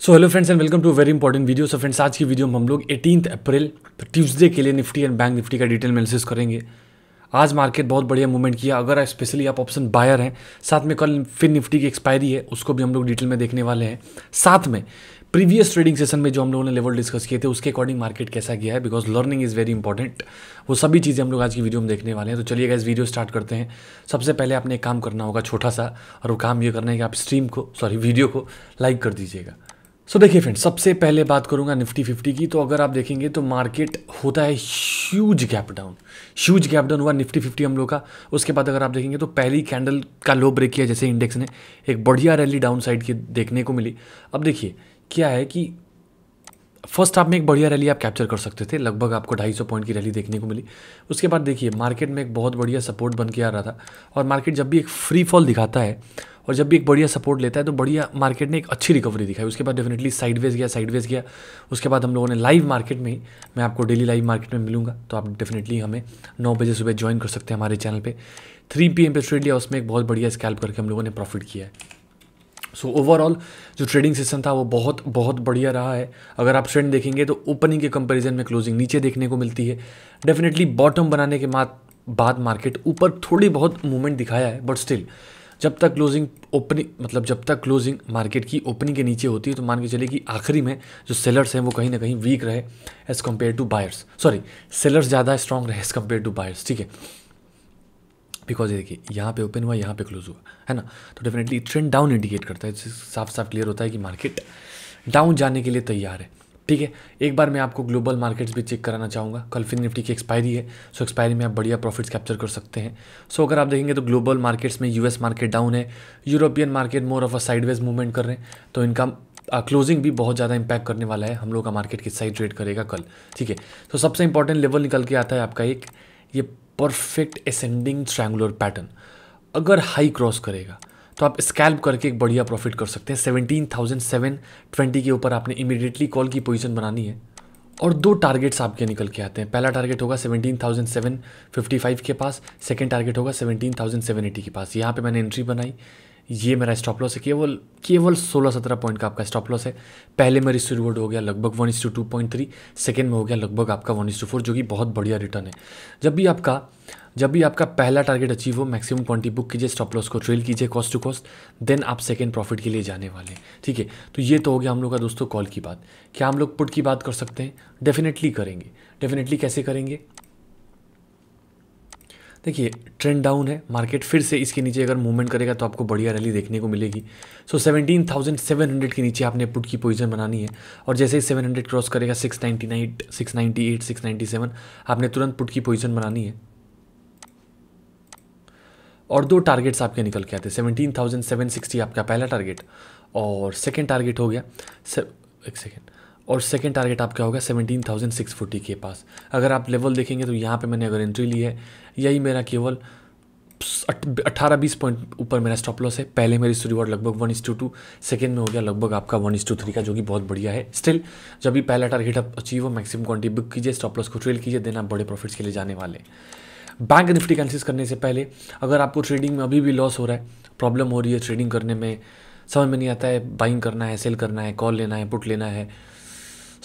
so hello friends and welcome to very important video so friends आज की video में हम लोग एटीन अप्रैल ट्यूसडे के लिए निफ्टी एंड बैंक निफ्टी का डिटेल एनालिसिस करेंगे आज मार्केट बहुत बढ़िया मूवमेंट किया अगर स्पेशली आप ऑप्शन बायर हैं साथ में कल फिर निफ्टी की एक्सपायरी है उसको भी हम लोग डिटेल में देखने वाले हैं साथ में प्रीवियस ट्रेडिंग सेशन में जो हम लोगों ने लेवल डिस्कस किए थे उसके अकॉर्डिंग मार्केट कैसा गया है because learning is very important वो सभी चीज़ें हम लोग आज की वीडियो में देखने वाले हैं तो चलिएगा इस वीडियो स्टार्ट करते हैं सबसे पहले आपने एक काम करना होगा छोटा सा और वो काम ये करना है कि आप स्ट्रीम को सॉरी वीडियो को लाइक कर दीजिएगा सो देखिए फ्रेंड सबसे पहले बात करूंगा निफ्टी फिफ्टी की तो अगर आप देखेंगे तो मार्केट होता है huge gap down huge gap down हुआ निफ्टी फिफ्टी हम लोग का उसके बाद अगर आप देखेंगे तो पहली कैंडल का लो ब्रेक किया जैसे इंडेक्स ने एक बढ़िया रैली डाउन साइड की देखने को मिली अब देखिए क्या है कि फर्स्ट हाफ में एक बढ़िया रैली आप कैप्चर कर सकते थे लगभग आपको 250 पॉइंट की रैली देखने को मिली उसके बाद देखिए मार्केट में एक बहुत बढ़िया सपोर्ट बन के आ रहा था और मार्केट जब भी एक फ्री फॉल दिखाता है और जब भी एक बढ़िया सपोर्ट लेता है तो बढ़िया मार्केट ने एक अच्छी रिकवरी दिखाई उसके बाद डेफिनेटली साइडवेज गया साइडवेज गया उसके बाद हम लोगों ने लाइव मार्केट में ही मैं आपको डेली लाइव मार्केट में मिलूंगा तो आप डेफिनेटली हमें नौ बजे सुबह ज्वाइन कर सकते हैं हमारे चैनल पर थ्री पी एम पे ट्रेड लिया उसमें एक बहुत बढ़िया स्कैल्प करके हम लोगों ने प्रॉफिट किया है सो so, ओवरऑल जो ट्रेडिंग सेशन था वो बहुत बहुत बढ़िया रहा है अगर आप ट्रेंड देखेंगे तो ओपनिंग के कंपैरिजन में क्लोजिंग नीचे देखने को मिलती है डेफिनेटली बॉटम बनाने के बाद मार्केट ऊपर थोड़ी बहुत मूवमेंट दिखाया है बट स्टिल जब तक क्लोजिंग ओपनिंग मतलब जब तक क्लोजिंग मार्केट की ओपनिंग के नीचे होती है तो मान के चलिए कि आखिरी में जो सेलर्स हैं वो कहीं ना कहीं वीक रहे as compare to buyers sorry sellers ज़्यादा स्ट्रॉन्ग रहे एज़ कम्पेयर टू बायर्स ठीक है बिकॉज ये देखिए यहाँ पे ओपन हुआ यहाँ पे क्लोज हुआ है ना तो डेफिनेटली ट्रेंड डाउन इंडिकेट करता है साफ साफ क्लियर होता है कि मार्केट डाउन जाने के लिए तैयार है ठीक है एक बार मैं आपको ग्लोबल मार्केट्स भी चेक कराना चाहूँगा कल फिर निफ्टी की एक्सपायरी है सो एक्सपायरी में आप बढ़िया प्रॉफिट्स कैप्चर कर सकते हैं सो अगर आप देखेंगे तो ग्लोबल मार्केट्स में यूएस मार्केट डाउन है European market more of a sideways movement कर रहे हैं तो इनका क्लोजिंग भी बहुत ज़्यादा इंपैक्ट करने वाला है हम लोग का मार्केट किस साइड ट्रेड करेगा कल ठीक है तो सबसे इंपॉर्टेंट लेवल निकल के आता है आपका एक ये परफेक्ट असेंडिंग ट्रैंगुलर पैटर्न अगर हाई क्रॉस करेगा तो आप स्कैल्प करके एक बढ़िया प्रॉफिट कर सकते हैं सेवनटीन थाउजेंड सेवन ट्वेंटी के ऊपर आपने इमीडिएटली कॉल की पोजीशन बनानी है और दो टारगेट्स आपके निकल के आते हैं पहला टारगेट होगा seventeen thousand seven fifty five के पास सेकेंड टारगेट होगा सेवनटीन थाउजेंड सेवन एटी के पास यहाँ पर मैंने एंट्री बनाई ये मेरा स्टॉप लॉस है केवल केवल 16-17 पॉइंट का आपका स्टॉप लॉस है पहले मेरी रिस्क रिवॉर्ड हो गया लगभग one is to two point three second में हो गया लगभग आपका वन इस टू फोर जो कि बहुत बढ़िया रिटर्न है जब भी आपका जब भी आपका पहला टारगेट अचीव हो मैक्सिमम क्वांटिटी बुक कीजिए स्टॉप लॉस को ट्रेल कीजिए कॉस्ट टू कॉस्ट देन आप सेकेंड प्रॉफिट के लिए जाने वाले हैं ठीक है तो ये तो हो गया हम लोग का दोस्तों कॉल की बात क्या हम लोग पुट की बात कर सकते हैं डेफिनेटली करेंगे डेफिनेटली कैसे करेंगे देखिए ट्रेंड डाउन है मार्केट फिर से इसके नीचे अगर मूवमेंट करेगा तो आपको बढ़िया रैली देखने को मिलेगी so seventeen thousand seven hundred के नीचे आपने पुट की पोजीशन बनानी है और जैसे ही सेवन हंड्रेड क्रॉस करेगा six ninety nine six ninety eight six ninety seven आपने तुरंत पुट की पोजीशन बनानी है और दो टारगेट्स आपके निकल के आते हैं सेवनटीन थाउजेंड सेवन सिक्सटी आपका पहला टारगेट और सेकेंड टारगेट हो गया से, एक सेकेंड और सेकेंड टारगेट आपका होगा थाउजेंड सिक्स फोर्टी के पास अगर आप लेवल देखेंगे तो यहाँ पे मैंने अगर एंट्री ली है यही मेरा केवल अट्ठारह बीस पॉइंट ऊपर मेरा स्टॉप लॉस है पहले मेरी रिवॉर्ड लगभग one is to to second में हो गया लगभग आपका वन इस टू थ्री का जो कि बहुत बढ़िया है स्टिल जब भी पहला टारगेट आप अचीव हो मैक्सिमम क्वान्टिटी बुक कीजिए स्टॉप लॉस को ट्रेल कीजिए देन आप बड़े प्रॉफिट्स के लिए जाने वाले बैंक निफ्टी एनालिसिस करने से पहले अगर आपको ट्रेडिंग में अभी भी लॉस हो रहा है प्रॉब्लम हो रही है ट्रेडिंग करने में समझ में नहीं आता है बाइंग करना है सेल करना है कॉल लेना है पुट लेना है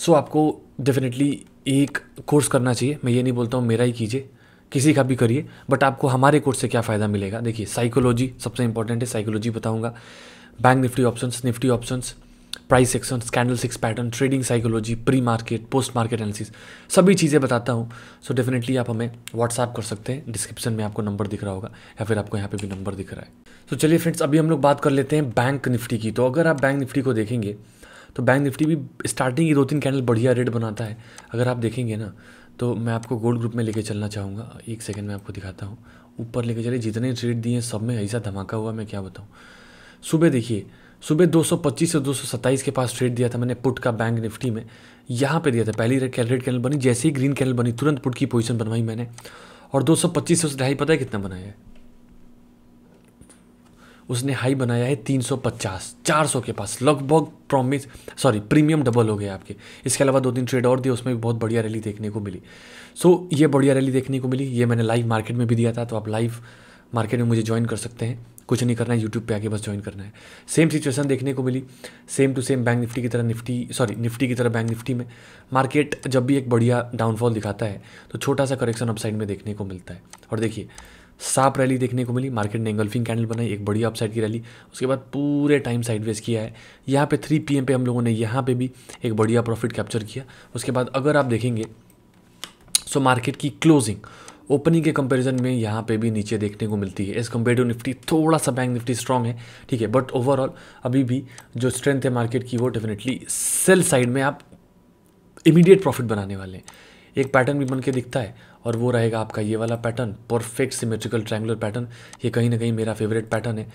सो आपको डेफिनेटली एक कोर्स करना चाहिए मैं ये नहीं बोलता हूँ मेरा ही कीजिए किसी का भी करिए बट आपको हमारे कोर्स से क्या फ़ायदा मिलेगा देखिए साइकोलॉजी सबसे इंपॉर्टेंट है साइकोलॉजी बताऊँगा bank Nifty options Nifty options price section candlestick pattern trading psychology pre market post market analysis सभी चीज़ें बताता हूँ सो डेफिनेटली आप हमें व्हाट्सअप कर सकते हैं डिस्क्रिप्शन में आपको नंबर दिख रहा होगा या फिर आपको यहाँ पे भी नंबर दिख रहा है तो so, चलिए फ्रेंड्स अभी हम लोग बात कर लेते हैं बैंक निफ्टी की तो अगर आप बैंक निफ्टी को देखेंगे तो बैंक निफ्टी भी स्टार्टिंग ही दो तीन कैंडल बढ़िया रेट बनाता है अगर आप देखेंगे ना तो मैं आपको गोल्ड ग्रुप में लेके चलना चाहूँगा एक सेकेंड में आपको दिखाता हूँ ऊपर लेके चले जितने रेट दिए सब में ऐसा धमाका हुआ मैं क्या बताऊँ सुबह देखिए सुबह 225 से 227 के पास ट्रेड दिया था मैंने पुट का बैंक निफ्टी में यहाँ पे दिया था पहली रेड कैंडल बनी जैसे ही ग्रीन कैनल बनी तुरंत पुट की पोजीशन बनवाई मैंने और 225 से उस ढाई पता है कितना बनाया है उसने हाई बनाया है 350 400 के पास लगभग प्रॉमिस सॉरी प्रीमियम डबल हो गया आपके इसके अलावा दो तीन ट्रेड और दिए उसमें भी बहुत बढ़िया रैली देखने को मिली सो so, ये बढ़िया रैली देखने को मिली ये मैंने लाइव मार्केट में भी दिया था तो आप लाइव मार्केट में मुझे ज्वाइन कर सकते हैं कुछ नहीं करना है यूट्यूब पे आके बस ज्वाइन करना है सेम सिचुएशन देखने को मिली same to same bank Nifty की तरह निफ्टी सॉरी निफ्टी की तरह बैंक निफ्टी में मार्केट जब भी एक बढ़िया डाउनफॉल दिखाता है तो छोटा सा करेक्शन अपसाइड में देखने को मिलता है और देखिए साफ रैली देखने को मिली मार्केट ने एंगल्फिंग कैंडल बनाई एक बड़ी अपसाइड की रैली उसके बाद पूरे टाइम साइडवेज किया है यहाँ पे थ्री पीएम पे हम लोगों ने यहाँ पे भी एक बढ़िया प्रॉफिट कैप्चर किया उसके बाद अगर आप देखेंगे सो मार्केट की क्लोजिंग ओपनिंग के कंपैरिजन में यहाँ पे भी नीचे देखने को मिलती है एज कम्पेयर टू निफ्टी थोड़ा सा बैंक निफ्टी स्ट्रांग है ठीक है बट ओवरऑल अभी भी जो स्ट्रेंथ है मार्केट की वो डेफिनेटली सेल साइड में आप इमीडिएट प्रॉफिट बनाने वाले हैं एक पैटर्न भी बन के दिखता है और वो रहेगा आपका ये वाला pattern perfect symmetrical triangular pattern ये कहीं ना कहीं मेरा फेवरेट पैटर्न है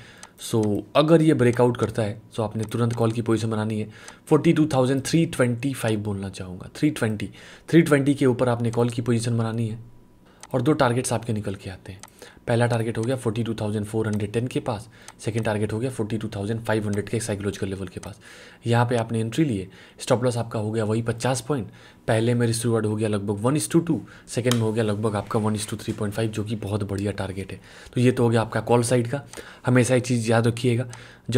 सो so, अगर ये ब्रेकआउट करता है तो आपने तुरंत कॉल की पोजीशन बनानी है forty two thousand three twenty five बोलना चाहूँगा थ्री ट्वेंटी थ्री ट्वेंटी के ऊपर आपने कॉल की पोजीशन बनानी है और दो टारगेट्स आपके निकल के आते हैं पहला टारगेट हो गया forty two thousand four hundred ten के पास सेकंड टारगेट हो गया forty two thousand five hundred के साइकोलॉजिकल लेवल के पास यहाँ पे आपने एंट्री लिए स्टॉप लॉस आपका हो गया वही पचास पॉइंट पहले में रिस्टूवर्ड हो गया लगभग one is to to second में हो गया लगभग आपका one is to three point five जो कि बहुत बढ़िया टारगेट है तो ये तो हो गया आपका कॉल साइड का हमेशा ये चीज़ याद रखिएगा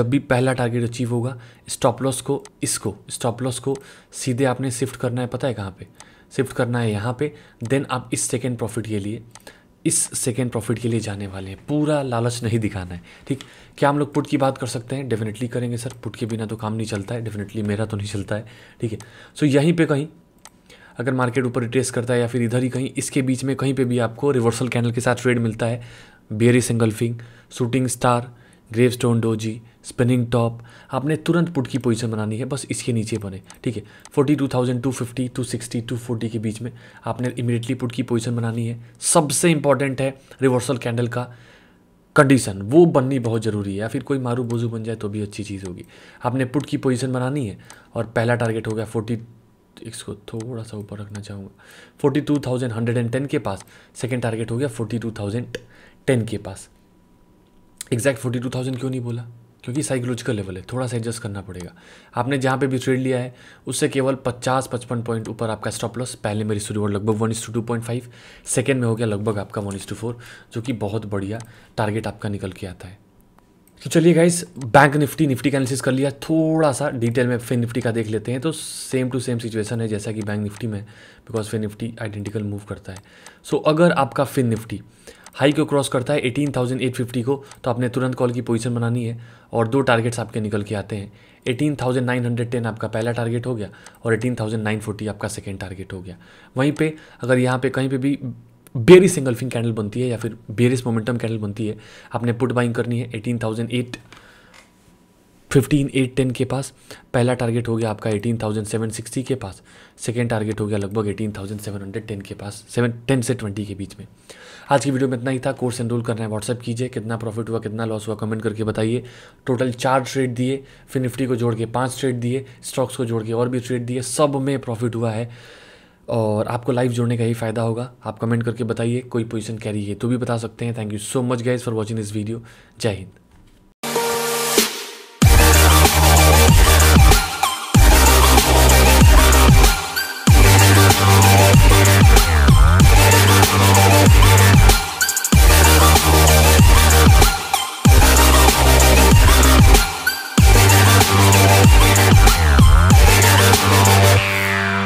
जब भी पहला टारगेट अचीव होगा स्टॉप लॉस को इसको स्टॉप लॉस को सीधे आपने शिफ्ट करना है पता है कहाँ पर शिफ्ट करना है यहाँ पे देन आप इस सेकेंड प्रॉफिट के लिए इस सेकेंड प्रॉफिट के लिए जाने वाले हैं पूरा लालच नहीं दिखाना है ठीक क्या हम लोग पुट की बात कर सकते हैं डेफिनेटली करेंगे सर पुट के बिना तो काम नहीं चलता है डेफिनेटली मेरा तो नहीं चलता है ठीक है सो यहीं पे कहीं अगर मार्केट ऊपर रिट्रेस करता है या फिर इधर ही कहीं इसके बीच में कहीं पे भी आपको रिवर्सल कैनल के साथ ट्रेड मिलता है bearish engulfing shooting star gravestone doji spinning top आपने तुरंत पुट की पोजीशन बनानी है बस इसके नीचे बने ठीक है forty two thousand two fifty two sixty two forty के बीच में आपने इमीडिएटली पुट की पोजीशन बनानी है सबसे इंपॉर्टेंट है रिवर्सल कैंडल का कंडीशन वो बननी बहुत ज़रूरी है या फिर कोई मारू बोजू बन जाए तो भी अच्छी चीज़ होगी आपने पुट की पोजिशन बनानी है और पहला टारगेट हो गया फोर्टी इसको थोड़ा सा ऊपर रखना चाहूँगा forty two thousand hundred and ten के पास सेकेंड टारगेट हो गया फोर्टी टू थाउजेंड टेन के पास एग्जैक्ट फोर्टी टू थाउजेंड क्यों नहीं बोला क्योंकि साइकोलॉजिकल लेवल है थोड़ा सा एडजस्ट करना पड़ेगा आपने जहाँ पे भी ट्रेड लिया है उससे केवल 50-55 पॉइंट ऊपर आपका स्टॉप लॉस पहले मेरी स्टूडियो हुआ लगभग one two point five second में हो गया लगभग आपका वन टू फोर जो कि बहुत बढ़िया टारगेट आपका निकल के आता है तो चलिए गाइस बैंक निफ्टी निफ्टी का एनालिसिस कर लिया थोड़ा सा डिटेल में फिर निफ्टी का देख लेते हैं तो सेम टू सेम सिचुएशन है जैसा कि बैंक निफ्टी में बिकॉज फिर निफ्टी आइडेंटिकल मूव करता है सो so, अगर आपका फिन निफ्टी हाई को क्रॉस करता है 18,850 को तो आपने तुरंत कॉल की पोजीशन बनानी है और दो टारगेट्स आपके निकल के आते हैं 18,910 आपका पहला टारगेट हो गया और 18,940 आपका सेकेंड टारगेट हो गया वहीं पे अगर यहाँ पे कहीं पे भी बेरी सिंगल फिंग कैंडल बनती है या फिर बेरिस मोमेंटम कैंडल बनती है आपने पुट बाइंग करनी है eighteen thousand eight fifteen eight ten के पास पहला टारगेट हो गया आपका एटीन थाउजेंड सेवन सिक्सटी के पास सेकेंड टारगेट हो गया लगभग eighteen thousand seven hundred ten के पास सेवन टेन से ट्वेंटी के बीच में आज की वीडियो में इतना ही था कोर्स एनरोल करना है व्हाट्सअप कीजिए कितना प्रॉफिट हुआ कितना लॉस हुआ कमेंट करके बताइए टोटल चार ट्रेड दिए फिर निफ्टी को जोड़ के पाँच ट्रेड दिए स्टॉक्स को जोड़ के और भी ट्रेड दिए सब में प्रॉफिट हुआ है और आपको लाइव जोड़ने का ही फायदा होगा आप कमेंट करके बताइए कोई पोजिशन कैरी है तो भी बता सकते हैं thank you so much guys for watching this video Jai Hind